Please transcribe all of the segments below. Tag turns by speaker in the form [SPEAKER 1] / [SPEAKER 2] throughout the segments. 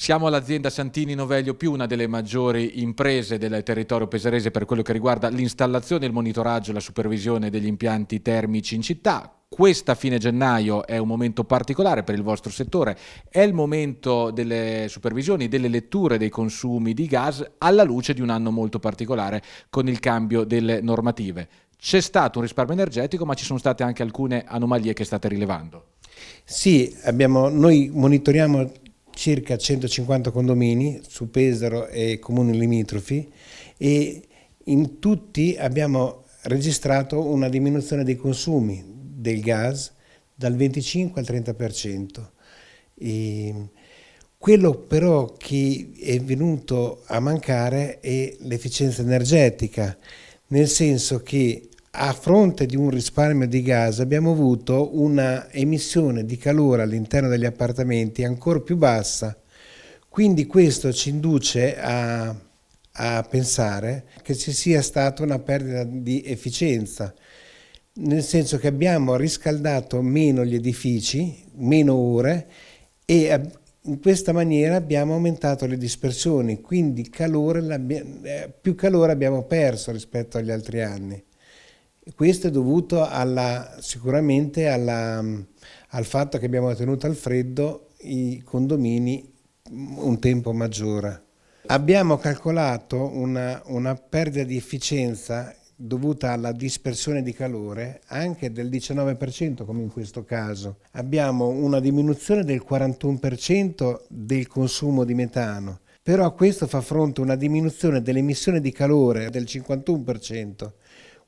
[SPEAKER 1] Siamo all'azienda Santini Noveglio più, una delle maggiori imprese del territorio pesarese per quello che riguarda l'installazione, il monitoraggio e la supervisione degli impianti termici in città. Questa fine gennaio è un momento particolare per il vostro settore, è il momento delle supervisioni, delle letture dei consumi di gas alla luce di un anno molto particolare con il cambio delle normative. C'è stato un risparmio energetico ma ci sono state anche alcune anomalie che state rilevando.
[SPEAKER 2] Sì, abbiamo, noi monitoriamo circa 150 condomini su Pesaro e comuni limitrofi e in tutti abbiamo registrato una diminuzione dei consumi del gas dal 25 al 30%. E quello però che è venuto a mancare è l'efficienza energetica, nel senso che a fronte di un risparmio di gas abbiamo avuto una emissione di calore all'interno degli appartamenti ancora più bassa. Quindi questo ci induce a, a pensare che ci sia stata una perdita di efficienza, nel senso che abbiamo riscaldato meno gli edifici, meno ore e in questa maniera abbiamo aumentato le dispersioni, quindi calore, eh, più calore abbiamo perso rispetto agli altri anni. Questo è dovuto alla, sicuramente alla, al fatto che abbiamo tenuto al freddo i condomini un tempo maggiore. Abbiamo calcolato una, una perdita di efficienza dovuta alla dispersione di calore anche del 19% come in questo caso. Abbiamo una diminuzione del 41% del consumo di metano, però questo fa fronte a una diminuzione dell'emissione di calore del 51%.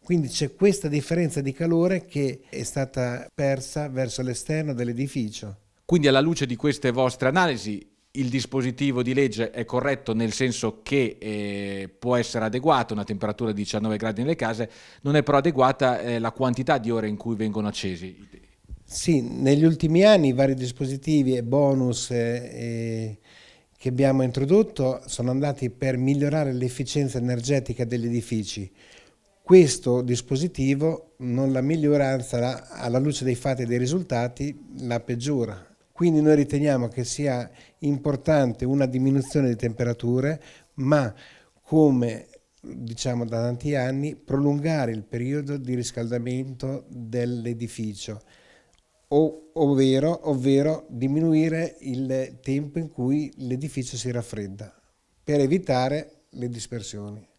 [SPEAKER 2] Quindi c'è questa differenza di calore che è stata persa verso l'esterno dell'edificio.
[SPEAKER 1] Quindi alla luce di queste vostre analisi il dispositivo di legge è corretto nel senso che eh, può essere adeguata una temperatura di 19 gradi nelle case, non è però adeguata eh, la quantità di ore in cui vengono accesi.
[SPEAKER 2] Sì, negli ultimi anni i vari dispositivi e bonus eh, che abbiamo introdotto sono andati per migliorare l'efficienza energetica degli edifici questo dispositivo non la migliora, anzi alla luce dei fatti e dei risultati la peggiora. Quindi noi riteniamo che sia importante una diminuzione di temperature, ma come diciamo da tanti anni, prolungare il periodo di riscaldamento dell'edificio, ovvero, ovvero diminuire il tempo in cui l'edificio si raffredda, per evitare le dispersioni.